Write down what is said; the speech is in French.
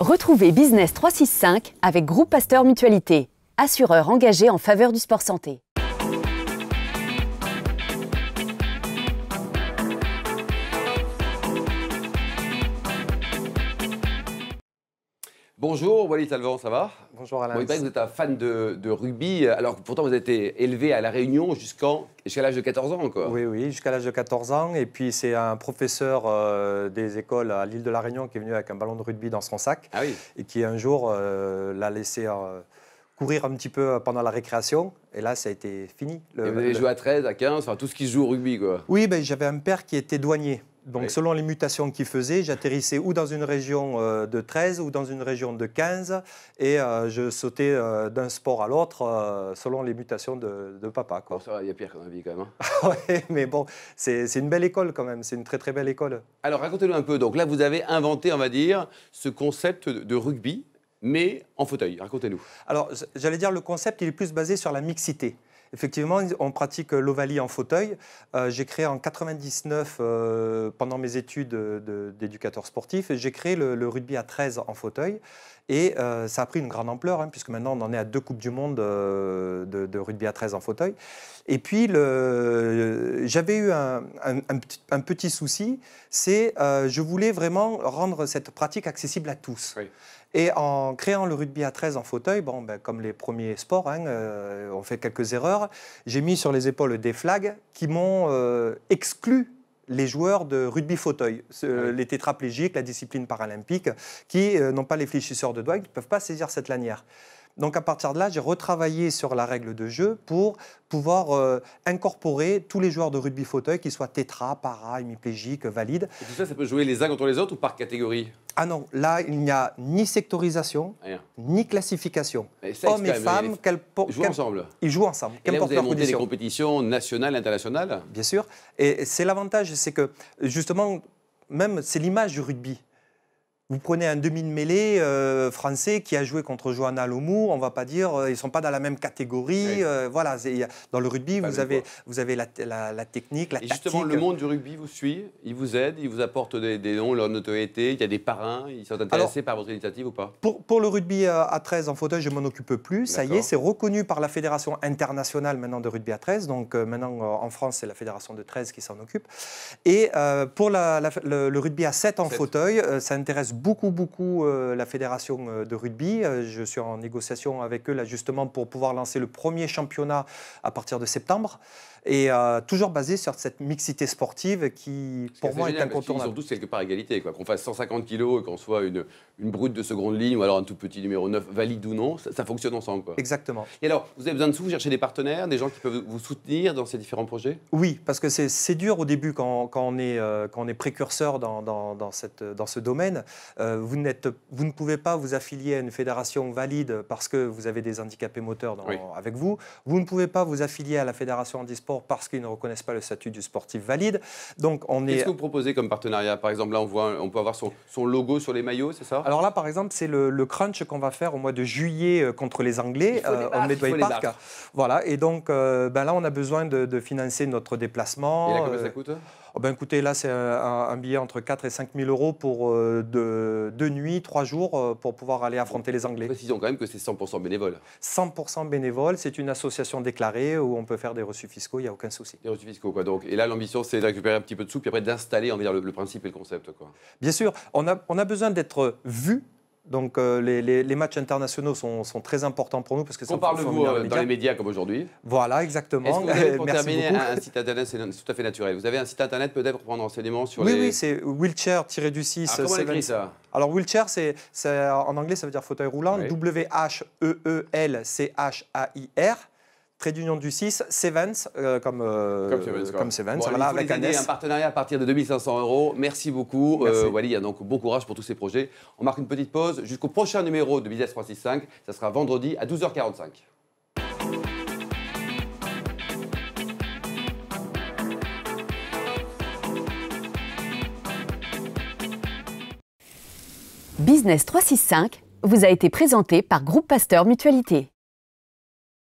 Retrouvez Business 365 avec Groupe Pasteur Mutualité, assureur engagé en faveur du sport santé. Bonjour Walid Salvan, ça va Bonjour Alain. vous êtes un fan de, rugby, alors pourtant vous avez été élevé à La Réunion jusqu'en, jusqu'à l'âge de 14 ans encore. Oui, oui, jusqu'à l'âge de 14 ans. Et puis c'est un professeur euh, des écoles à l'île de La Réunion qui est venu avec un ballon de rugby dans son sac ah et qui un jour euh, l'a laissé... Euh, courir un petit peu pendant la récréation. Et là, ça a été fini. Le, vous avez joué à 13, à 15, enfin tout ce qui joue au rugby, quoi. Oui, ben, j'avais un père qui était douanier. Donc selon les mutations qu'il faisait, j'atterrissais ou dans une région euh, de 13 ou dans une région de 15 et euh, je sautais euh, d'un sport à l'autre selon les mutations de, papa. il y a pire vie quand même. Hein. Ah mais bon, c'est une belle école quand même, c'est une très très belle école. Alors racontez-nous un peu, donc là vous avez inventé, on va dire, ce concept de rugby, mais en fauteuil, racontez-nous. Alors j'allais dire, le concept il est plus basé sur la mixité. Effectivement, on pratique euh, l'ovalie en fauteuil. Euh, j'ai créé en 99, euh, pendant mes études d'éducateur sportif, j'ai créé le, rugby à 13 en fauteuil. Et ça a pris une grande ampleur, hein, puisque maintenant on en est à deux Coupes du Monde de, rugby à 13 en fauteuil. Et puis, j'avais eu un, petit souci, c'est je voulais vraiment rendre cette pratique accessible à tous. Et en créant le rugby à 13 en fauteuil, bon, ben, comme les premiers sports, hein, euh, on fait quelques erreurs, j'ai mis sur les épaules des flags qui m'ont euh, exclu les joueurs de rugby fauteuil, ah les tétraplégiques, la discipline paralympique, qui euh, n'ont pas les fléchisseurs de doigts, qui ne peuvent pas saisir cette lanière. Donc à partir de là, j'ai retravaillé sur la règle de jeu pour pouvoir euh, incorporer tous les joueurs de rugby fauteuil, qu'ils soient tétra, para, hémiplégique, valide. Et tout ça, ça peut jouer les uns contre les autres ou par catégorie ah non, là, il n'y a ni sectorisation, ni classification. Hommes et femmes, les... ils jouent ensemble. Ils jouent ensemble. Et là, vous avez monté des compétitions nationales, internationales Bien sûr. Et c'est l'avantage, c'est que justement, même c'est l'image du rugby. Vous prenez un demi de mêlée euh, français qui a joué contre Johanna Lomou, on va pas dire, ils euh, ils sont pas dans la même catégorie. Euh, voilà, dans le rugby, vous avez, vous avez la, la, la technique, Et Justement, le monde du rugby vous suit, il vous aide, il vous apporte des, noms, leur notoriété, il y a des parrains, ils sont intéressés par votre initiative ou pas pour, pour, le rugby à 13 en fauteuil, je m'en occupe plus. Ça y est, c'est reconnu par la Fédération internationale maintenant de rugby à 13. Donc maintenant, en France, c'est la Fédération de 13 qui s'en occupe. Et pour le, rugby à 7 en fauteuil, ça intéresse beaucoup, beaucoup euh, la fédération euh, de rugby. Euh, je suis en négociation avec eux là justement pour pouvoir lancer le premier championnat à partir de septembre. Et toujours basé sur cette mixité sportive qui, pour moi, est incontournable. Ils sont tous quelque part égalité. Qu'on fasse 150 kilos, qu'on soit une, brute de seconde ligne ou alors un tout petit numéro 9, valide ou non, ça, fonctionne ensemble. Quoi. Exactement. Et alors, vous avez besoin de sous, vous cherchez des partenaires, des gens qui peuvent vous soutenir dans ces différents projets Oui, parce que c'est dur au début quand, on, est, quand on est précurseur dans, cette, dans ce domaine. Euh, vous, vous, ne pouvez pas vous affilier à une fédération valide parce que vous avez des handicapés moteurs avec vous. Vous ne pouvez pas vous affilier à la fédération handisport parce qu'ils ne reconnaissent pas le statut du sportif valide. Donc on est. Qu'est-ce que vous proposez comme partenariat Par exemple, là, on, voit, on peut avoir son, logo sur les maillots, c'est ça Alors là, par exemple, c'est le, crunch qu'on va faire au mois de juillet euh, contre les Anglais. Euh, on Park. Voilà. Et donc, euh, ben là, on a besoin de, de financer notre déplacement. Et là, combien ça coûte Oh, ben, écoutez, là, c'est un, billet entre 4 et 5 000 euros pour euh, deux, nuits, trois jours, euh, pour pouvoir aller affronter les Anglais. Précisons quand même que c'est 100% bénévole. 100% bénévole, c'est une association déclarée où on peut faire des reçus fiscaux, il n'y a aucun souci. Des reçus fiscaux, quoi. Donc, et là, l'ambition, c'est de récupérer un petit peu de sous, puis après d'installer, on va dire, le, le, principe et le concept, quoi. Bien sûr, on a, on a besoin d'être vu donc euh, les, matchs internationaux sont, très importants pour nous parce que parle vous euh, dans les médias comme aujourd'hui. Voilà, exactement. Vous pour terminer, un site internet, c'est tout à fait naturel. Vous avez un site internet peut-être pour prendre renseignements sur oui, les. Oui, oui, c'est wheelchair-du-6. Ah, comment écrit ça Alors wheelchair, c'est, en anglais, ça veut dire fauteuil roulant. W-H-E-E-L-C-H-A-I-R. Près d'union du 6, Sevens, euh, euh, comme, Sevens, un partenariat à partir de 2500 euros. Merci beaucoup. Euh, donc bon courage pour tous ces projets. On marque une petite pause jusqu'au prochain numéro de Business 365. Ça sera vendredi à 12h45. Business 365 vous a été présenté par Groupe Pasteur Mutualité.